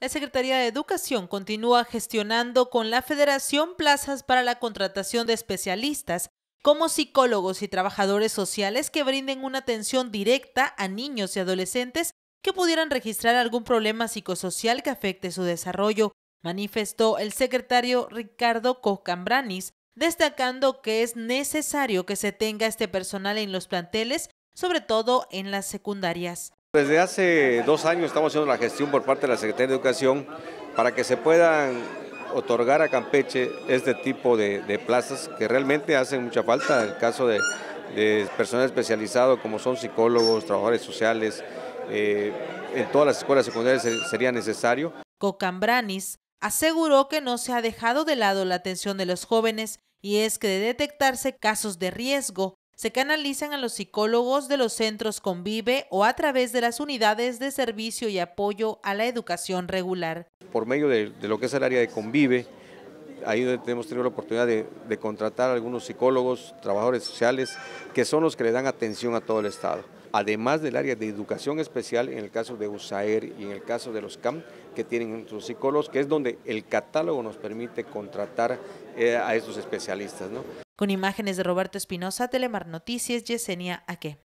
La Secretaría de Educación continúa gestionando con la Federación plazas para la contratación de especialistas como psicólogos y trabajadores sociales que brinden una atención directa a niños y adolescentes que pudieran registrar algún problema psicosocial que afecte su desarrollo, manifestó el secretario Ricardo Cocambranis, destacando que es necesario que se tenga este personal en los planteles, sobre todo en las secundarias. Desde pues, hace dos años estamos haciendo la gestión por parte de la Secretaría de Educación para que se puedan otorgar a Campeche este tipo de, plazas que realmente hacen mucha falta. En el caso de, personas personal especializado como son psicólogos, trabajadores sociales, eh, en todas las escuelas secundarias sería necesario. Cocambranis aseguró que no se ha dejado de lado la atención de los jóvenes y es que de detectarse casos de riesgo, se canalizan a los psicólogos de los centros Convive o a través de las unidades de servicio y apoyo a la educación regular. Por medio de, lo que es el área de Convive, ahí hemos tenido la oportunidad de, contratar a algunos psicólogos, trabajadores sociales, que son los que le dan atención a todo el Estado además del área de educación especial, en el caso de USAER y en el caso de los CAM, que tienen sus psicólogos, que es donde el catálogo nos permite contratar eh, a estos especialistas. Con imágenes de Roberto Espinosa, Telemar Noticias, Yesenia Aque.